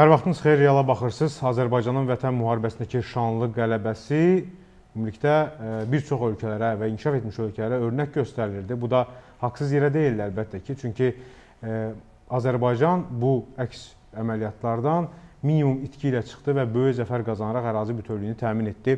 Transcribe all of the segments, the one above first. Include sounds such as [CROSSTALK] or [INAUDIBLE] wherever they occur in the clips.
Hər vaxtınız xeyir, reala baxırsınız. Azərbaycanın vətən müharibəsindəki şanlı qələbəsi ümumilikdə e, bir çox ölkələrə və inkişaf etmiş ölkələrə örnək göstərilirdi. Bu da haqsız yerə deyil əlbəttə ki, çünki e, Azərbaycan bu əks əməliyyatlardan minimum itki ilə çıxdı və böyük zəfər qazanaraq ərazi bütövlüyünü təmin etdi.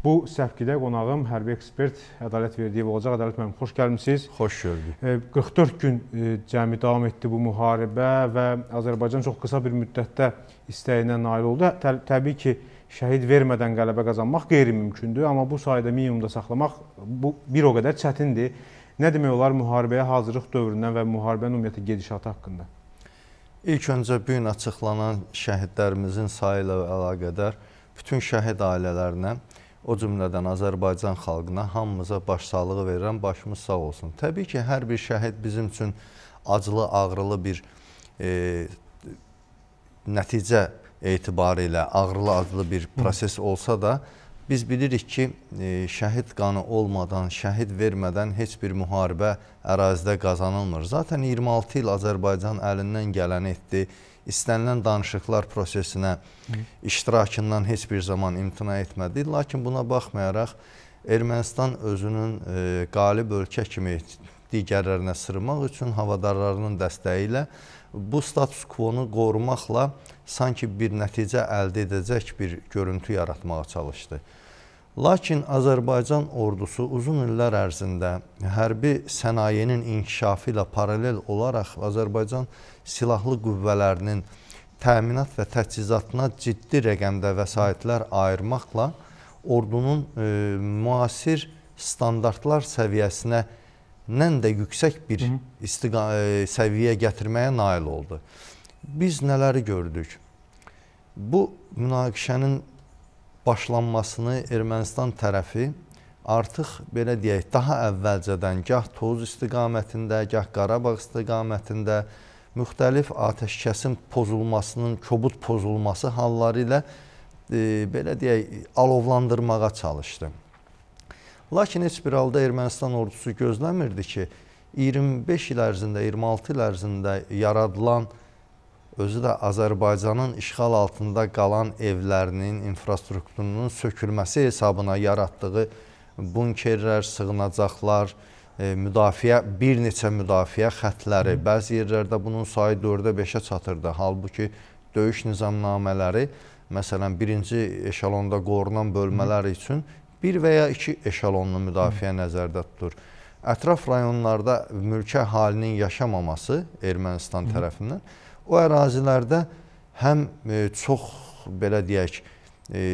Bu səfkidə qonağım hərbi ekspert Ədalət Verdiyev olacaq. Ədalət müəllim, xoş gəlmisiniz. Xoş gördük. 44 e, gün e, cəmi davam etdi bu müharibə və Azərbaycan çox qısa bir müddətdə istəyinə nail oldu. Tə təbii ki, şəhid vermədən qələbə qazanmaq qeyri-mümkündür, amma bu sayda minimumda saxlamaq bu bir o qədər çətindir. Nə demək olar müharibəyə hazırlıq dövründən və müharibənin ümumiyyətlə gedişatı haqqında? İlk öncə bu gün açıqlanan şəhidlərimizin sayı ilə əlaqədar bütün şəhid ailələrinə o cümlədən Azərbaycan xalqına hamımıza başsağlığı verirəm, başımız sağ olsun. Təbii ki, hər bir şəhid bizim üçün acılı, ağrılı bir e, nəticə etibarı ilə ağrılı-acılı bir proses olsa da, biz bilirik ki, e, şəhid qanı olmadan, şəhid vermədən heç bir müharibə ərazidə qazanılmır. Zaten 26 il Azərbaycan əlindən gələn etdi, istənilən danışıqlar prosesinə iştirakından heç bir zaman imtina etmədi. Lakin buna baxmayaraq Ermənistan özünün e, qalib ölkə kimi digərlərinə sırmaq üçün havadarlarının dəstəyi ilə bu status quo-nu qorumaqla sanki bir nəticə əldə edəcək bir görüntü yaratmağa çalışdı. Lakin Azərbaycan ordusu uzun illər ərzində hərbi sənayenin inkişafı ilə paralel olaraq Azərbaycan silahlı qüvvələrinin təminat və təchizatına ciddi rəqəmdə vəsaitlər ayırmaqla ordunun e, müasir standartlar səviyyəsinə nən də yüksək bir istiqa e, səviyyə gətirməyə nail oldu. Biz nələri gördük? Bu münaqişənin başlanmasını Ermənistan tərəfi artıq belə deyək, daha əvvəlcədən gah Tovuz istiqamətində, gah Qarabağ istiqamətində müxtəlif atəşkəsin pozulmasının, kobud pozulması halları ilə e, belə deyək, alovlandırmağa çalışdı. Lakin heç bir halda Ermənistan ordusu gözləmirdi ki, 25 il ərzində, 26 il ərzində yaradılan e, özü də Azərbaycanın işğal altında qalan evlərinin, infrastrukturunun sökülməsi hesabına yaratdığı bunkerlər, sığınacaqlar, e, müdafiə, bir neçə müdafiə xətləri, bəzi yerlərdə bunun sayı 4-ə 5-ə çatırdı. Halbuki döyüş nizamnamələri, məsələn, birinci eşalonda qorunan bölmələr üçün bir və ya iki eşalonlu müdafiə nəzərdə tutur. Ətraf rayonlarda mülki əhalinin yaşamaması Ermənistan tərəfindən, Hı -hı O ərazilərdə həm e, çox belə deyək, e,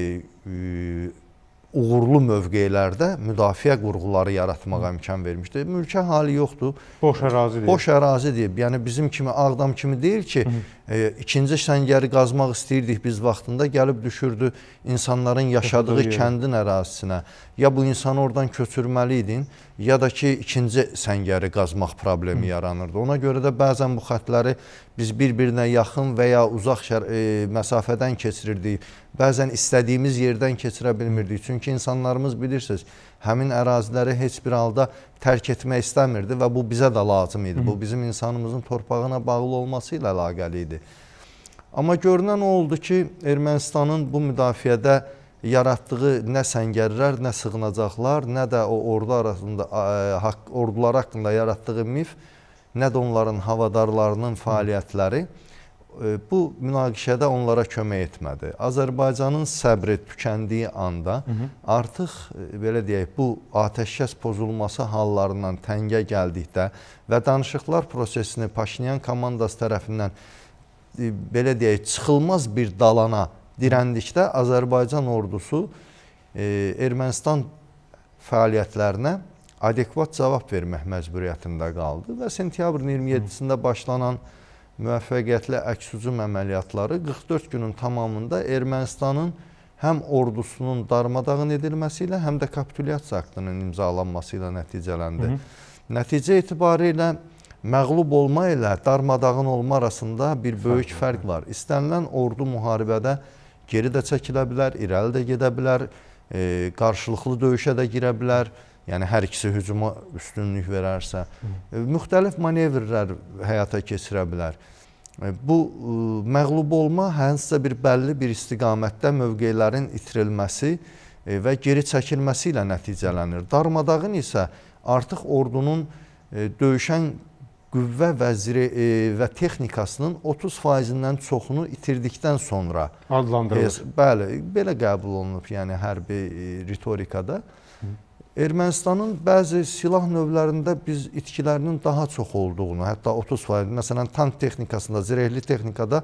uğurlu mövqelərdə müdafiə qurğuları yaratmağa imkan vermişdir. Mülkə hali yoxdur. Boş ərazidir. Boş ərazidir. Yəni bizim kimi Ağdam kimi deyil ki, Hı -hı. e, ikinci səngəri qazmaq istəyirdik biz vaxtında, gəlib düşürdü insanların yaşadığı Hı kəndin ərazisinə. Ya bu insanı oradan köçürməli idin, ya da ki ikinci səngəri qazmaq problemi yaranırdı. Ona görə də bəzən bu xətləri biz bir-birinə yaxın və ya uzaq e, məsafədən keçirirdik. Bəzən istədiyimiz yerdən keçirə bilmirdik. Çünki Çünki insanlarımız bilirsiniz, həmin əraziləri heç bir halda tərk etmək istəmirdi və bu bizə də lazım idi. Hı -hı. Bu bizim insanımızın torpağına bağlı olması ilə əlaqəli idi. Amma görünən o oldu ki, Ermənistanın bu müdafiədə yaratdığı nə səngərlər, nə sığınacaqlar, nə də o ordu arasında e, ordular haqqında yaratdığı mif, nə də onların havadarlarının fəaliyyətləri Hı E, bu münaqişədə onlara kömək etmədi. Azərbaycanın səbri tükəndiyi anda Hı -hı. artıq e, belə deyək bu atəşkəs pozulması hallarından təngə gəldikdə və danışıqlar prosesini Paşinyan komandası tərəfindən e, belə deyək çıxılmaz bir dalana dirəndikdə Azərbaycan ordusu Ermənistan fəaliyyətlərinə adekvat cavab vermək məcburiyyətində qaldı və sentyabrın 27-sində başlanan Hı müvəffəqiyyətlə əks-hücum əməliyyatları 44 günün tamamında Ermənistanın həm ordusunun darmadağın edilməsi ilə, həm də kapitulyasiya aktının imzalanması ilə nəticələndi. Hı -hı. Nəticə etibarı ilə məğlub olma ilə darmadağın olma arasında bir böyük fərq hə. var. İstənilən ordu müharibədə geri də çəkilə bilər, irəli də gedə bilər, e, qarşılıqlı döyüşə də girə bilər. Hı yəni hər ikisi hücuma üstünlük verərsə, Hı. E, müxtəlif manevrlər həyata keçirə bilər. E, bu e, məğlub olma hansısa bir bəlli bir istiqamətdə mövqelərin itirilməsi və geri çəkilməsi ilə nəticələnir. Darmadağın isə artıq ordunun döyüşən qüvvə vəziri və texnikasının 30%-dən çoxunu itirdikdən sonra adlandırılır. Bəli, belə qəbul olunub, yəni hərbi ritorikada. Ermənistanın bəzi silah növlərində biz itkilərinin daha çox olduğunu, hətta 30%, məsələn, tank texnikasında, zirehli texnikada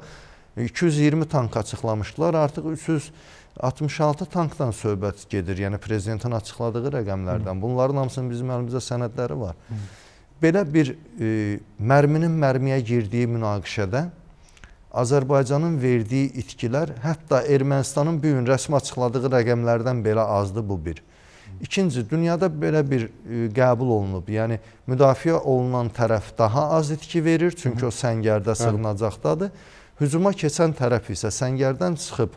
220 tank açıqlamışdılar, artıq 366 tankdan söhbət gedir, yəni prezidentin açıqladığı rəqəmlərdən. Bunların hamısının bizim əlimizdə sənədləri var. Belə bir e, mərminin mərmiyə girdiyi münaqişədə Azərbaycanın verdiyi itkilər hətta Ermənistanın bu gün rəsmi açıqladığı rəqəmlərdən belə azdır bu bir. İkinci, dünyada belə bir e, qəbul olunub. Yəni müdafiə olunan tərəf daha az itki verir, çünki Hı -hı. o səngərdə, hə. sığınacaqdadır. Hücuma keçən tərəf isə səngərdən çıxıb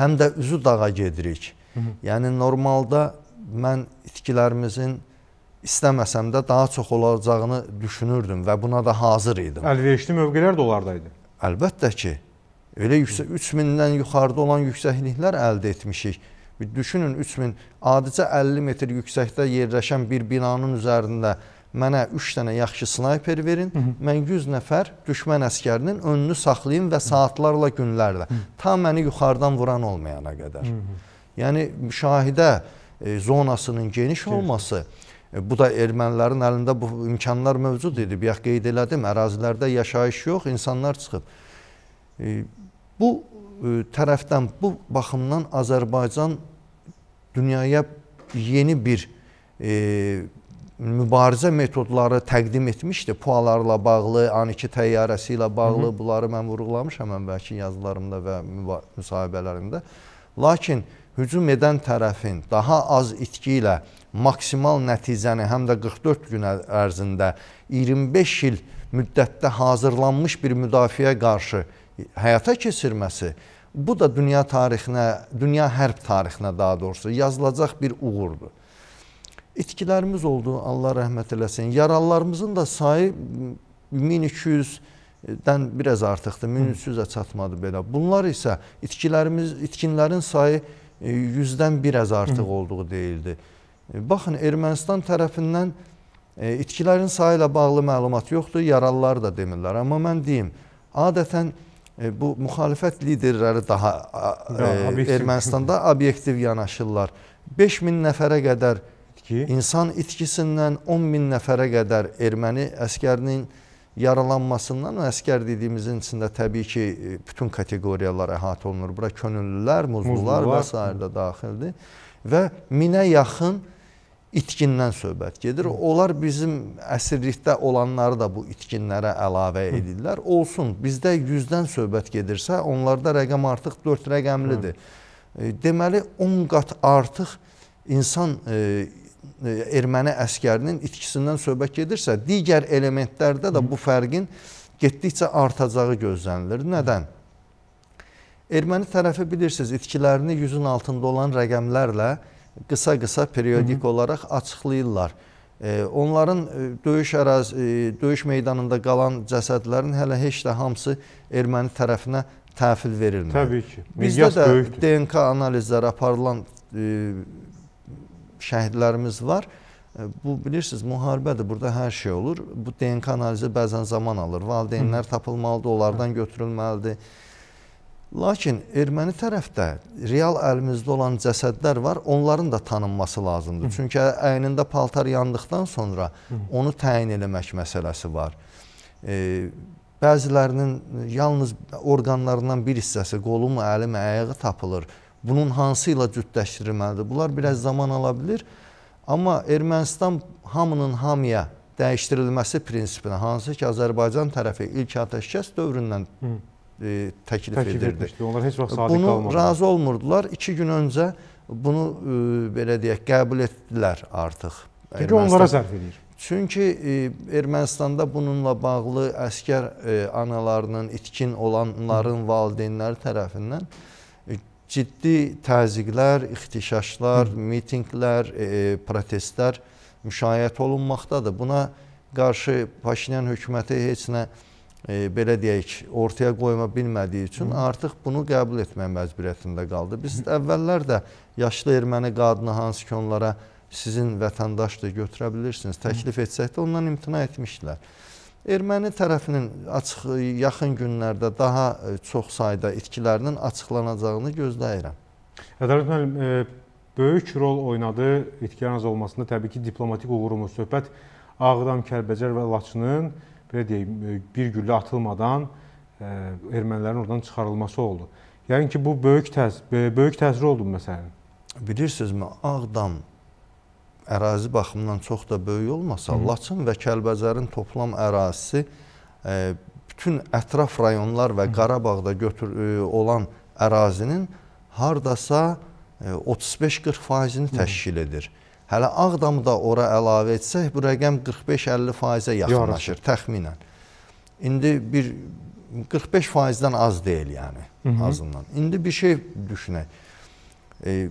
həm də üzü dağa gedirik. Hı -hı. Yəni normalda mən itkilərimizin istəməsəm də daha çox olacağını düşünürdüm və buna da hazır idim. Əlverişli mövqelər də onlardaydı. Əlbəttə ki. Elə 3000-dən yuxarıda olan yüksəkliklər əldə etmişik Düşünün 3000 adicə 50 metr yüksəkdə yerləşən bir binanın üzərində mənə 3 dənə yaxşı snayper verin, Hı -hı. mən 100 nəfər düşmən əskərinin önünü saxlayım və saatlarla, günlərlə, Hı -hı. tam məni yuxarıdan vuran olmayana qədər. Hı -hı. Yəni, müşahidə e, zonasının geniş olması, e, bu da ermənilərin əlində bu imkanlar mövcud idi. Biyaq qeyd elədim, ərazilərdə yaşayış yox, insanlar çıxıb. E, bu E, tərəfdən bu baxımdan Azərbaycan dünyaya yeni bir e, mübarizə metodları təqdim etmişdi. Pualarla bağlı, An-2 təyyarəsi ilə bağlı Hı -hı. bunları mən vurğulamışam əvvəlki yazılarımda və müsahibələrimdə. Lakin hücum edən tərəfin daha az itki ilə maksimal nəticəni həm də 44 gün ərzində 25 il müddətdə hazırlanmış bir müdafiəyə qarşı həyata keçirməsi Bu da dünya tarixinə, dünya hərb tarixinə daha doğrusu yazılacaq bir uğurdur. İtkilərimiz oldu, Allah rəhmət eləsin. Yaralılarımızın da sayı 1200-dən biraz artıqdır, 1300-ə çatmadı belə. Bunlar isə itkilərimiz, itkinlərin sayı 100-dən e, biraz artıq olduğu deyildi. E, baxın, Ermənistan tərəfindən e, itkilərin sayı ilə bağlı məlumat yoxdur, yaralılar da demirlər. Amma mən deyim, adətən itkilərimiz E, bu müxalifət liderləri daha e, Ermənistanda obyektiv yanaşırlar. 5000 nəfərə qədər itki. insan itkisindən 10000 nəfərə qədər erməni əskərinin yaralanmasından əskər dediyimizin içində təbii ki, e, bütün kateqoriyalar əhatə olunur. Bura könüllülər, muzlular, muzlular. və s. də daxildir və minə yaxın itkindən söhbət gedir. Onlar bizim əsirlikdə olanları da bu itkinlərə əlavə edirlər. Olsun, bizdə 100-dən söhbət gedirsə, onlarda rəqəm artıq 4 rəqəmlidir. E, deməli, 10 qat artıq insan e, e, erməni əskərinin itkisindən söhbət gedirsə, digər elementlərdə də bu fərqin getdikcə artacağı gözlənilir. Nədən? Erməni tərəfi bilirsiniz, itkilərini 100-ün altında olan rəqəmlərlə qısa-qısa periodik Hı -hı. olaraq açıqlayırlar. E, onların e, döyüş ərazi, e, döyüş meydanında qalan cəsədlərin hələ heç də hamısı erməni tərəfinə təhvil verilmir. Təbii ki. Bizdə də böyükdür. DNK analizləri aparılan şəhidlərimiz var. Bu bilirsiniz müharibədir. Burada hər şey olur. Bu DNK analizi bəzən zaman alır. Valideynlər tapılmalıdır, onlardan götürülməlidir. Lakin erməni tərəfdə real əlimizdə olan cəsədlər var, onların da tanınması lazımdır. Hı. Çünki əynində paltar yandıqdan sonra Hı. onu təyin eləmək məsələsi var. E, bəzilərinin yalnız orqanlarından bir hissəsi, qolu mu, əli mi, əyağı tapılır. Bunun hansı ilə cüddləşdirilməlidir? Bunlar biraz zaman ala bilir. Amma Ermənistan hamının hamıya dəyişdirilməsi prinsipinə, hansı ki, Azərbaycan tərəfi ilk atəşkəs dövründən Hı e, təklif, təklif edirdi. Etmişdi. Onlar heç vaxt sadiq qalmadılar. Bunu razı olmurdular. İki gün öncə bunu e, belə deyək qəbul etdilər artıq. Çünki Ermənistan... onlara sərf edir. Çünki e, Ermənistanda bununla bağlı əskər e, analarının, itkin olanların valideynləri tərəfindən e, ciddi təzyiqlər, ixtişaşlar, Hı. mitinglər, e, e, protestlər müşayiət olunmaqdadır. Buna qarşı Paşinyan hökuməti heç nə e, e, belə deyək, ortaya qoyma bilmədiyi üçün Hı. artıq bunu qəbul etmək məcburiyyətində qaldı. Biz Hı. əvvəllər də yaşlı erməni qadını hansı ki onlara sizin vətəndaşdır, götürə bilirsiniz, təklif etsək də ondan imtina etmişdilər. Erməni tərəfinin açıq, yaxın günlərdə daha e, çox sayda itkilərinin açıqlanacağını gözləyirəm. Ədalət müəllim, e, böyük rol oynadı itkilərin az olmasında təbii ki, diplomatik uğurumuz söhbət Ağdam, Kəlbəcər və Laçının belə deyim, e, bir güllə atılmadan e, ermənilərin oradan çıxarılması oldu. Yəni ki, bu böyük təsir böyük təsir oldu məsələn. Bilirsinizmi, Ağdam ərazi baxımından çox da böyük olmasa, Hı. Laçın və Kəlbəcərin toplam ərazisi e, bütün ətraf rayonlar və Qarabağda götür olan ərazinin hardasa 35-40 faizini təşkil edir. Hı. Hələ Ağdamı da ora əlavə etsək, bu rəqəm 45-50%-ə yaxınlaşır Yarısı. təxminən. İndi bir 45%-dən az deyil yəni, Hı -hı. azından. İndi bir şey düşünək. E,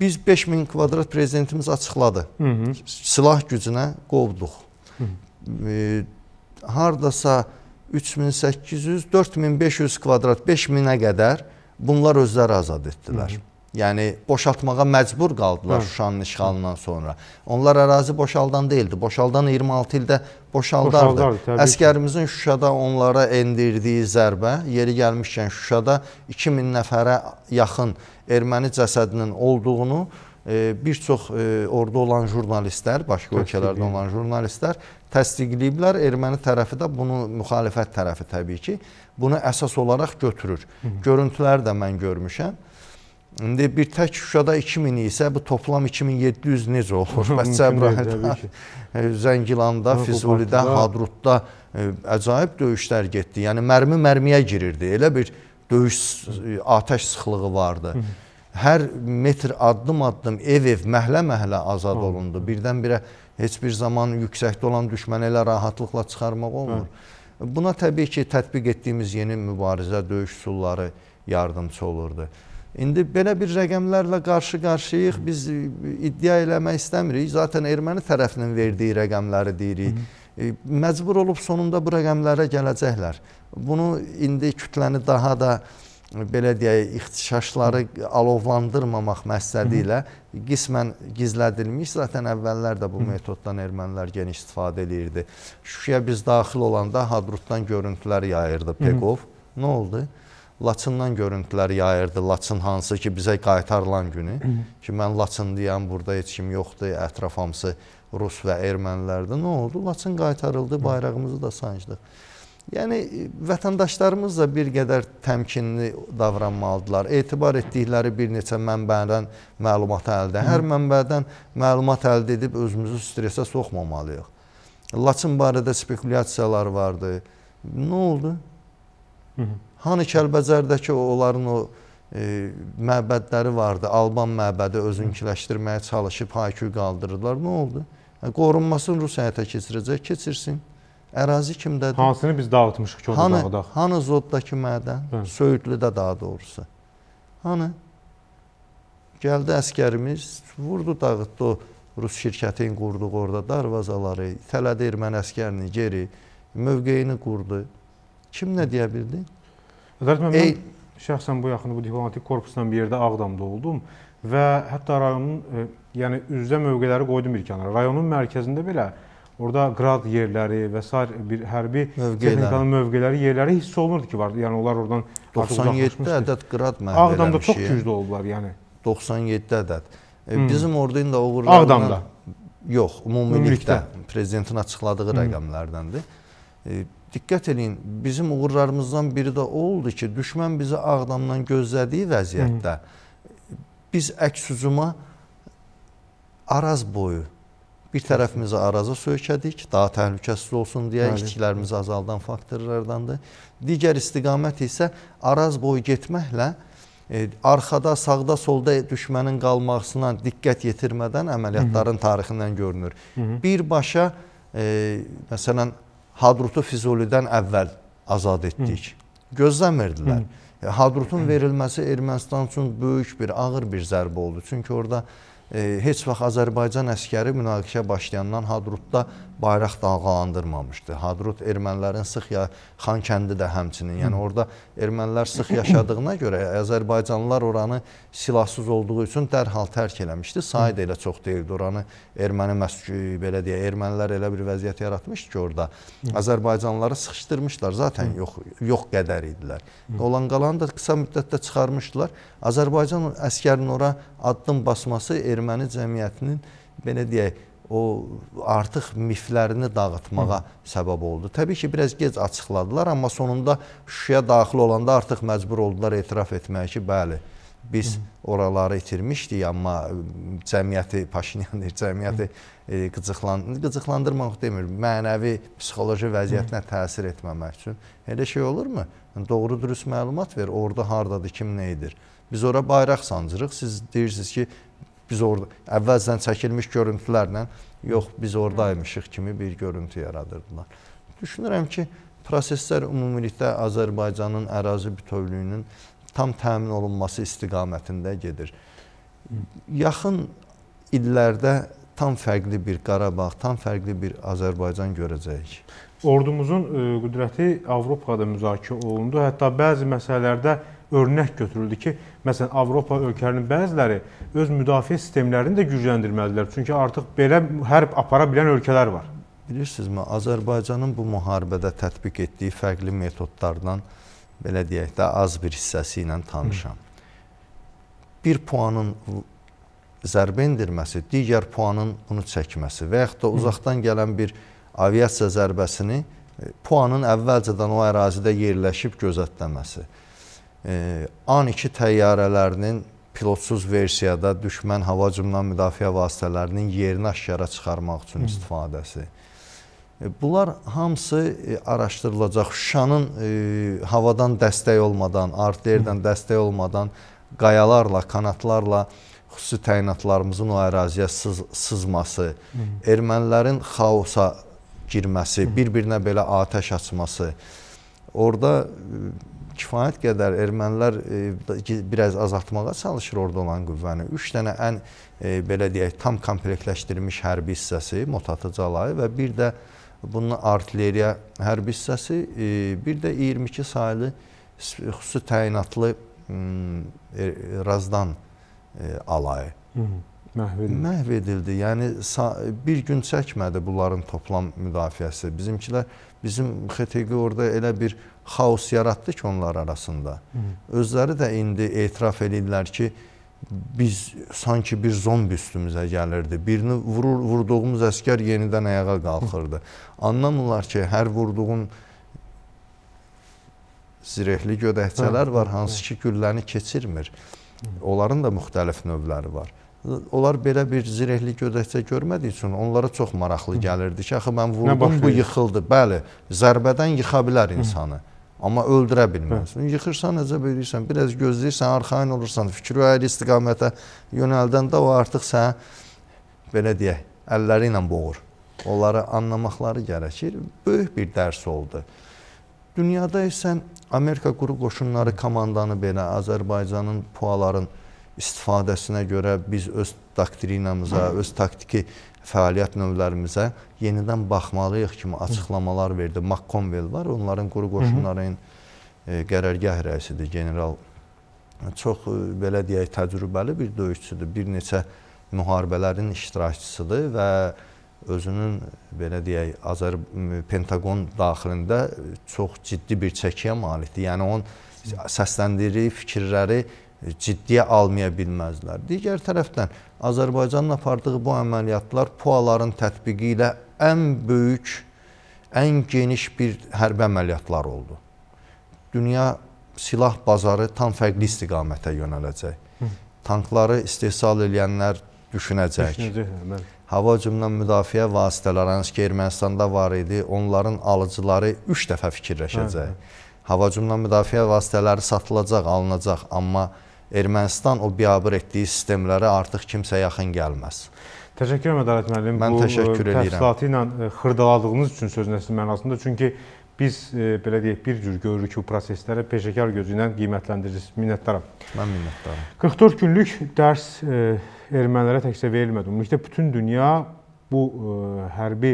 biz 5000 kvadrat prezidentimiz açıqladı. Hı -hı. Silah gücünə qovduq. Hı -hı. E, hardasa 3800, 4500 kvadrat, 5000-ə qədər bunlar özləri azad etdilər. Hı -hı yəni boşaltmağa məcbur qaldılar Hı. Şuşanın işğalından sonra. Onlar ərazi boşaldan deyildi. Boşaldan 26 ildə boşaldardı. boşaldardı Əskərimizin Şuşada onlara endirdiyi zərbə, yeri gəlmişkən Şuşada 2000 nəfərə yaxın erməni cəsədinin olduğunu e, bir çox e, orada olan jurnalistlər, başqa ölkələrdə olan jurnalistlər təsdiqləyiblər. Erməni tərəfi də bunu, müxalifət tərəfi təbii ki, bunu əsas olaraq götürür. Görüntülər də mən görmüşəm. İndi bir tək Şuşada 2000 isə bu toplam 2700 necə olur? [LAUGHS] Bəs Cəbrayılda, [LAUGHS] e, Zəngilanda, Füzulidə, Hadrutda e, əcaib döyüşlər getdi. Yəni mərmi mərmiyə girirdi. Elə bir döyüş e, atəş sıxlığı vardı. Hər metr addım-addım, ev-ev, məhlə-məhlə azad olundu. Birdən-birə heç bir zaman yüksəkdə olan düşməni elə rahatlıqla çıxarmaq olmur. Buna təbii ki, tətbiq etdiyimiz yeni mübarizə, döyüş üsulları yardımçı olurdu. İndi belə bir rəqəmlərlə qarşı-qarşıyıq, biz iddia eləmək istəmirik. Zaten erməni tərəfinin verdiyi rəqəmləri deyirik. Hı -hı. E, məcbur olub sonunda bu rəqəmlərə gələcəklər. Bunu indi kütləni daha da e, belə deyək, ixtişaşları alovlandırmamaq məqsədi ilə qismən gizlədilmiş. Zaten əvvəllər də bu metoddan ermənilər geniş istifadə edirdi. Şuşaya biz daxil olanda Hadrutdan görüntülər yayırdı Peqov. Nə oldu? Nə oldu? Laçından görüntülər yayırdı. Laçın hansı ki, bizə qaytarılan günü ki, mən Laçındayam, burada heç kim yoxdur, ətraf hamısı rus və ermənilərdir. Nə oldu? Laçın qaytarıldı, bayrağımızı da sancdıq. Yəni vətəndaşlarımız da bir qədər təmkinli davranmalıdırlar. Etibar etdikləri bir neçə mənbədən məlumat əldə. Hı. Hər mənbədən məlumat əldə edib özümüzü stresə soxmamalıyıq. Laçın barədə spekulyasiyalar vardı. Nə oldu? Hı -hı. Hani Kəlbəcərdəki onların o e, məbədləri vardı, Alban məbədi özünkiləşdirməyə çalışıb hayküy qaldırırlar. Nə oldu? E, qorunmasın, Rus həyata keçirəcək, keçirsin. Ərazi kimdədir? Hansını biz dağıtmışıq ki, onu hani, dağıdaq? Hani Zoddakı mədən, Hı. Hə. Söyüdlüdə daha doğrusu. Hani? Gəldi əskərimiz, vurdu, dağıtdı o Rus şirkətin qurduğu orada darvazaları, tələdi ermən əskərini geri, mövqeyini qurdu. Kim nə deyə bildi? Zərət mən, Ey, mən şəxsən bu yaxın bu diplomatik korpusdan bir yerdə Ağdamda oldum və hətta rayonun e, yəni üzdə mövqeləri qoydum bir kənara. Rayonun mərkəzində belə orada qrad yerləri və s. bir hərbi texnikanın mövqeləri, yerləri hiss olunurdu ki, vardı. Yəni onlar oradan 97 ədəd qrad mən Ağdamda çox güclü oldular, yəni. 97 ədəd. E, hmm. Bizim orada indi uğurlarla Ağdamda. Yox, ümumilikdə, ümumilikdə. prezidentin açıqladığı hmm. rəqəmlərdəndir. E, Diqqət edin, bizim uğurlarımızdan biri də o oldu ki, düşmən bizi Ağdamdan gözlədiyi vəziyyətdə biz əks-hücuma Araz boyu bir tərəfimizi Araza söykədik, daha təhlükəsiz olsun deyə itkilərimizi azaldan faktorlardandır. Digər istiqamət isə Araz boyu getməklə e, arxada, sağda, solda düşmənin qalmasına diqqət yetirmədən əməliyyatların Hı -hı. tarixindən görünür. Hı -hı. Birbaşa, e, məsələn, Hadrutu Füzulidən əvvəl azad etdik. Hı. Gözləmirdilər. E, Hı. Hadrutun verilməsi Ermənistan üçün böyük bir, ağır bir zərbə oldu. Çünki orada e, heç vaxt Azərbaycan əskəri münaqişə başlayandan Hadrutda bayraq dalğalandırmamışdı. Hadrut ermənilərin sıx ya Xankəndi də həmçinin, yəni orada ermənilər sıx yaşadığına görə Azərbaycanlılar oranı silahsız olduğu üçün dərhal tərk eləmişdi. Sayı da elə çox deyildi oranı. Erməni məsku belə deyə ermənilər elə bir vəziyyət yaratmışdı ki, orada Azərbaycanlıları sıxışdırmışlar. Zaten yox yox qədər idilər. Olan qalanı da qısa müddətdə çıxarmışdılar. Azərbaycan əskərinin ora addım basması erməni cəmiyyətinin belə deyək o artıq miflərini dağıtmağa Hı. səbəb oldu. Təbii ki, biraz gec açıqladılar, amma sonunda Şuşaya daxil olanda artıq məcbur oldular etiraf etməyə ki, bəli, biz Hı. oraları itirmişdik, amma cəmiyyəti, Paşinyan deyir, cəmiyyəti e, qıcıqland qıcıqlandırmaq demir, mənəvi, psixoloji vəziyyətinə Hı. təsir etməmək üçün. Elə şey olurmu? Doğru dürüst məlumat ver, orada hardadır, kim nə edir? Biz ora bayraq sancırıq, siz deyirsiniz ki, Biz orada əvvəlcədən çəkilmiş görüntülərlə yox biz ordaymışıq kimi bir görüntü yaradırdılar. Düşünürəm ki, proseslər ümumilikdə Azərbaycanın ərazi bütövlüyünün tam təmin olunması istiqamətində gedir. Yaxın illərdə tam fərqli bir Qarabağ, tam fərqli bir Azərbaycan görəcəyik. Ordumuzun e, qüdrəti Avropada müzakirə olundu. Hətta bəzi məsələlərdə örnək götürüldü ki, məsələn, Avropa ölkələrinin bəziləri öz müdafiə sistemlərini də gücləndirməlidirlər. Çünki artıq belə hərb apara bilən ölkələr var. Bilirsinizmi, Azərbaycanın bu müharibədə tətbiq etdiyi fərqli metodlardan belə deyək də az bir hissəsi ilə tanışam. Bir puanın zərbə endirməsi, digər puanın bunu çəkməsi və yaxud da uzaqdan gələn bir aviasiya zərbəsini e, puanın əvvəlcədən o ərazidə yerləşib gözətləməsi. A-2 təyyarələrinin pilotsuz versiyada düşmən hava hücumundan müdafiə vasitələrinin yerini aşkara çıxarmaq üçün istifadəsi. Bunlar hamısı e, araşdırılacaq. Şuşanın e, havadan dəstək olmadan, artillerdən dəstək olmadan qayalarla, kanatlarla xüsusi təyinatlarımızın o əraziyə sız sızması, ermənilərin xaosa girməsi, bir-birinə belə atəş açması. Orada e, kifayət qədər ermənilər e, biraz azaltmağa çalışır orada olan qüvvəni. 3 dənə ən e, belə deyək, tam komplektləşdirilmiş hərbi hissəsi, Motatı Calayi və bir də bunun artilleriya hərbi hissəsi, e, bir də 22 saylı xüsusi təyinatlı e, razdan e, alayı. Hı -hı məhv edildi. Məhv edildi. Yəni bir gün çəkmədi bunların toplam müdafiəsi. Bizimkilər bizim XTQ orada elə bir xaos yaratdı ki onlar arasında. Hı. Özləri də indi etiraf edirlər ki biz sanki bir zombi üstümüzə gəlirdi. Birini vurur, vurduğumuz əskər yenidən ayağa qalxırdı. Anlamırlar ki, hər vurduğun zirehli gödəkçələr hə, var, hə, hansı hə. ki gülləni keçirmir. Onların da müxtəlif növləri var onlar belə bir zirehli gödəkcə görmədiyi üçün onlara çox maraqlı gəlirdi ki, axı mən vurdum, bu yıxıldı. Bəli, zərbədən yıxa bilər insanı. Amma öldürə bilməz. Hə. Yıxırsan, necə bilirsən, biraz gözləyirsən, arxayın olursan, fikri o ayrı istiqamətə yönəldəndə o artıq səni belə deyək, əlləri ilə boğur. Onları anlamaqları gərəkir. Böyük bir dərs oldu. Dünyada isə Amerika quru qoşunları komandanı belə Azərbaycanın puaların istifadəsinə görə biz öz doktrinamıza, öz taktiki fəaliyyət növlərimizə yenidən baxmalıyıq kimi açıqlamalar verdi. McConvell var, onların quru qoşunların e, qərərgah rəisidir, general. Çox e, belə deyək, təcrübəli bir döyüşçüdür, bir neçə müharibələrin iştirakçısıdır və özünün belə deyək, Azər Pentagon daxilində çox ciddi bir çəkiyə malikdir. Yəni onun səsləndiyi fikirləri ciddiyə almaya bilməzlər. Digər tərəfdən Azərbaycanın apardığı bu əməliyyatlar PUA-ların tətbiqi ilə ən böyük, ən geniş bir hərbi əməliyyatlar oldu. Dünya silah bazarı tam fərqli istiqamətə yönələcək. Hı. Tankları istehsal edənlər düşünəcək. düşünəcək hə, Hava hücumundan müdafiə vasitələri, hansı ki, Ermənistanda var idi, onların alıcıları 3 dəfə fikirləşəcək. Hə, hə. Hava hücumundan müdafiə vasitələri satılacaq, alınacaq, amma Ermənistan o biabır etdiyi sistemlərə artıq kimsə yaxın gəlməz. Təşəkkür edirəm Ədalət müəllim. Mən bu, təşəkkür e, edirəm. Təfsilatı ilə e, xırdaladığınız üçün söz nəsli mənasında. Çünki biz e, belə deyək bir cür görürük ki, bu prosesləri peşəkar gözü ilə qiymətləndirirsiniz. Minnətdaram. Mən minnətdaram. 44 günlük dərs e, ermənilərə təkcə verilmədi. Ümumilikdə bütün dünya bu e, hərbi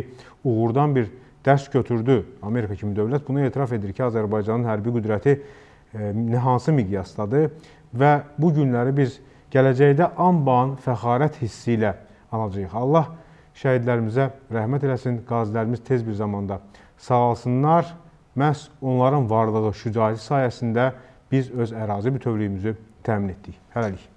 uğurdan bir dərs götürdü. Amerika kimi dövlət bunu etiraf edir ki, Azərbaycanın hərbi qüdrəti nə e, hansı miqyasdadır və bu günləri biz gələcəkdə anban fəxarət hissi ilə alacağıq. Allah şəhidlərimizə rəhmət eləsin, qazilərimiz tez bir zamanda sağalsınlar. Məhz onların varlığı, şücaəti sayəsində biz öz ərazi bütövlüyümüzü təmin etdik. Hələlik.